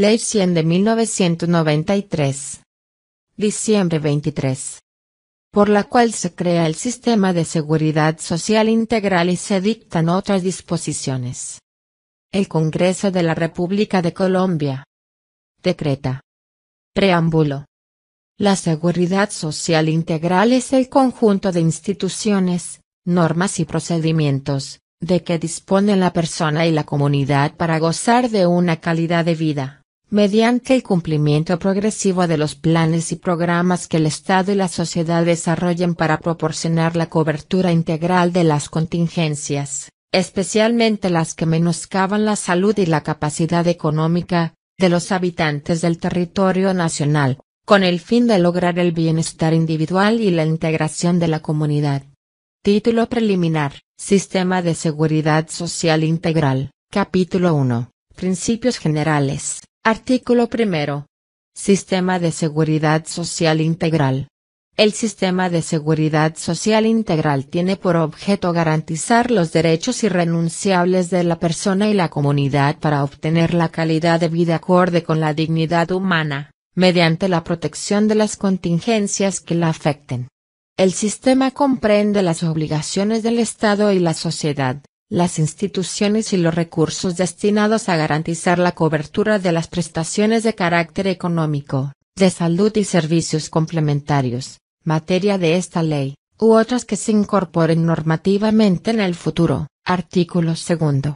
Ley 100 de 1993. Diciembre 23. Por la cual se crea el Sistema de Seguridad Social Integral y se dictan otras disposiciones. El Congreso de la República de Colombia. Decreta. Preámbulo. La seguridad social integral es el conjunto de instituciones, normas y procedimientos, de que dispone la persona y la comunidad para gozar de una calidad de vida mediante el cumplimiento progresivo de los planes y programas que el Estado y la sociedad desarrollen para proporcionar la cobertura integral de las contingencias, especialmente las que menoscaban la salud y la capacidad económica, de los habitantes del territorio nacional, con el fin de lograr el bienestar individual y la integración de la comunidad. Título preliminar, Sistema de Seguridad Social Integral, capítulo 1, Principios Generales. Artículo primero. Sistema de Seguridad Social Integral. El sistema de seguridad social integral tiene por objeto garantizar los derechos irrenunciables de la persona y la comunidad para obtener la calidad de vida acorde con la dignidad humana, mediante la protección de las contingencias que la afecten. El sistema comprende las obligaciones del Estado y la sociedad, las instituciones y los recursos destinados a garantizar la cobertura de las prestaciones de carácter económico, de salud y servicios complementarios, materia de esta ley, u otras que se incorporen normativamente en el futuro. Artículo 2.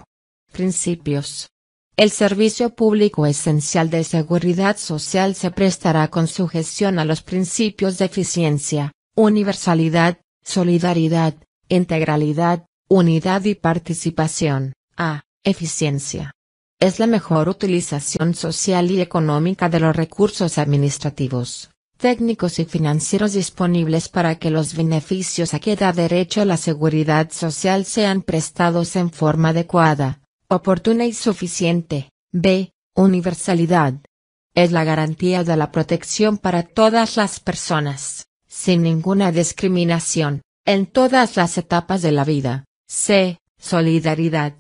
Principios. El servicio público esencial de seguridad social se prestará con sujeción a los principios de eficiencia, universalidad, solidaridad, integralidad, Unidad y participación, a. Eficiencia. Es la mejor utilización social y económica de los recursos administrativos, técnicos y financieros disponibles para que los beneficios a que da derecho a la seguridad social sean prestados en forma adecuada, oportuna y suficiente. B. Universalidad. Es la garantía de la protección para todas las personas, sin ninguna discriminación, en todas las etapas de la vida, C. Solidaridad.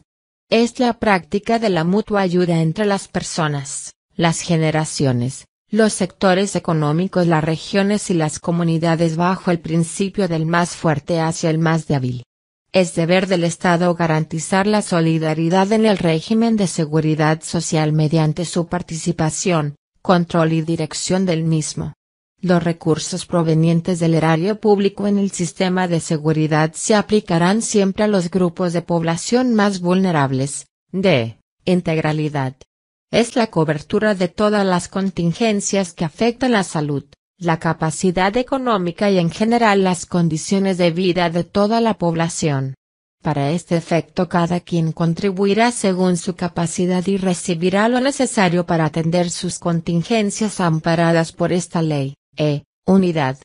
Es la práctica de la mutua ayuda entre las personas, las generaciones, los sectores económicos, las regiones y las comunidades bajo el principio del más fuerte hacia el más débil. Es deber del Estado garantizar la solidaridad en el régimen de seguridad social mediante su participación, control y dirección del mismo. Los recursos provenientes del erario público en el sistema de seguridad se aplicarán siempre a los grupos de población más vulnerables. D. Integralidad. Es la cobertura de todas las contingencias que afectan la salud, la capacidad económica y en general las condiciones de vida de toda la población. Para este efecto cada quien contribuirá según su capacidad y recibirá lo necesario para atender sus contingencias amparadas por esta ley. E. Unidad.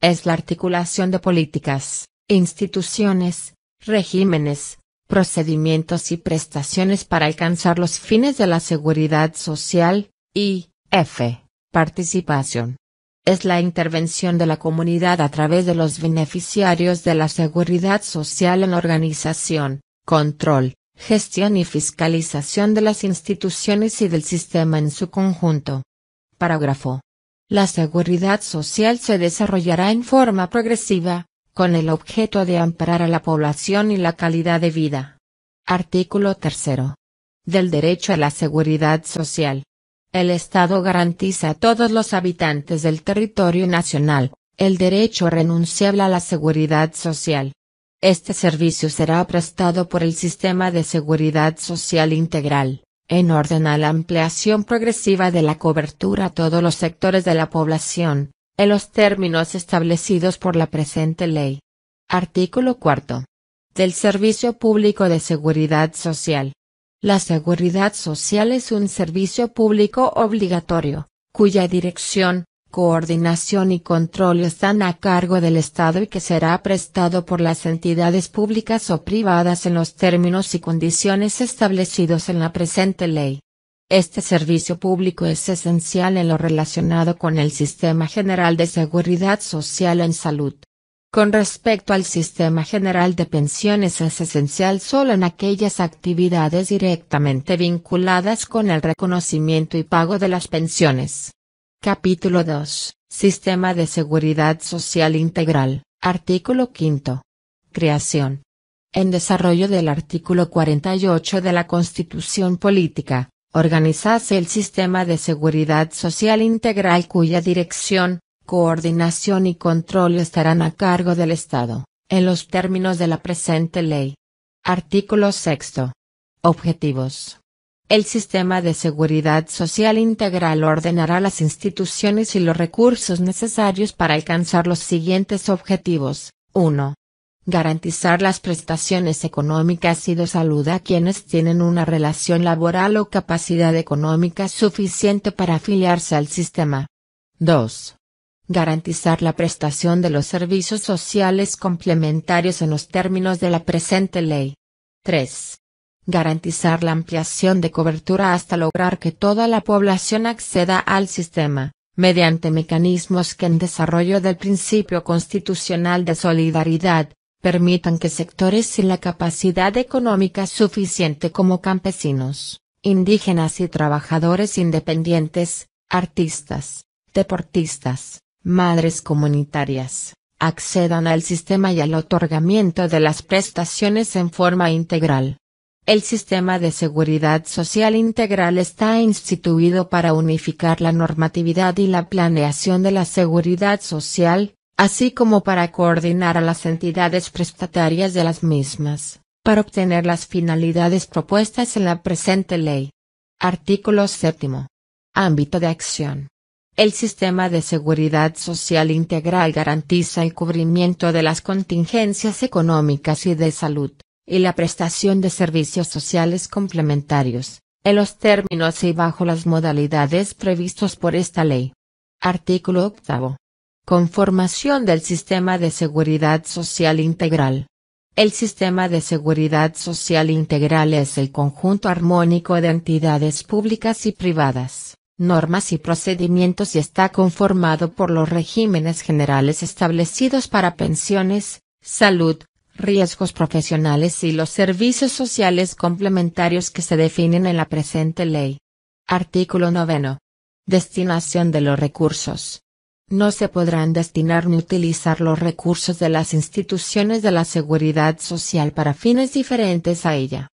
Es la articulación de políticas, instituciones, regímenes, procedimientos y prestaciones para alcanzar los fines de la seguridad social, y, F. Participación. Es la intervención de la comunidad a través de los beneficiarios de la seguridad social en organización, control, gestión y fiscalización de las instituciones y del sistema en su conjunto. Parágrafo la seguridad social se desarrollará en forma progresiva, con el objeto de amparar a la población y la calidad de vida. Artículo 3. Del derecho a la seguridad social. El Estado garantiza a todos los habitantes del territorio nacional, el derecho renunciable a la seguridad social. Este servicio será prestado por el Sistema de Seguridad Social Integral, en orden a la ampliación progresiva de la cobertura a todos los sectores de la población, en los términos establecidos por la presente ley. Artículo 4. Del Servicio Público de Seguridad Social. La seguridad social es un servicio público obligatorio, cuya dirección, coordinación y control están a cargo del Estado y que será prestado por las entidades públicas o privadas en los términos y condiciones establecidos en la presente ley. Este servicio público es esencial en lo relacionado con el Sistema General de Seguridad Social en Salud. Con respecto al Sistema General de Pensiones es esencial solo en aquellas actividades directamente vinculadas con el reconocimiento y pago de las pensiones. Capítulo 2. Sistema de Seguridad Social Integral. Artículo 5. Creación. En desarrollo del artículo 48 de la Constitución Política, organizase el sistema de seguridad social integral cuya dirección, coordinación y control estarán a cargo del Estado, en los términos de la presente ley. Artículo 6. Objetivos. El sistema de seguridad social integral ordenará las instituciones y los recursos necesarios para alcanzar los siguientes objetivos. 1. Garantizar las prestaciones económicas y de salud a quienes tienen una relación laboral o capacidad económica suficiente para afiliarse al sistema. 2. Garantizar la prestación de los servicios sociales complementarios en los términos de la presente ley. 3 garantizar la ampliación de cobertura hasta lograr que toda la población acceda al sistema, mediante mecanismos que en desarrollo del principio constitucional de solidaridad, permitan que sectores sin la capacidad económica suficiente como campesinos, indígenas y trabajadores independientes, artistas, deportistas, madres comunitarias, accedan al sistema y al otorgamiento de las prestaciones en forma integral. El sistema de seguridad social integral está instituido para unificar la normatividad y la planeación de la seguridad social, así como para coordinar a las entidades prestatarias de las mismas, para obtener las finalidades propuestas en la presente ley. Artículo 7. Ámbito de acción. El sistema de seguridad social integral garantiza el cubrimiento de las contingencias económicas y de salud, y la prestación de servicios sociales complementarios, en los términos y bajo las modalidades previstos por esta ley. Artículo 8. Conformación del Sistema de Seguridad Social Integral. El sistema de seguridad social integral es el conjunto armónico de entidades públicas y privadas, normas y procedimientos y está conformado por los regímenes generales establecidos para pensiones, salud, riesgos profesionales y los servicios sociales complementarios que se definen en la presente ley. Artículo 9. Destinación de los recursos. No se podrán destinar ni utilizar los recursos de las instituciones de la seguridad social para fines diferentes a ella.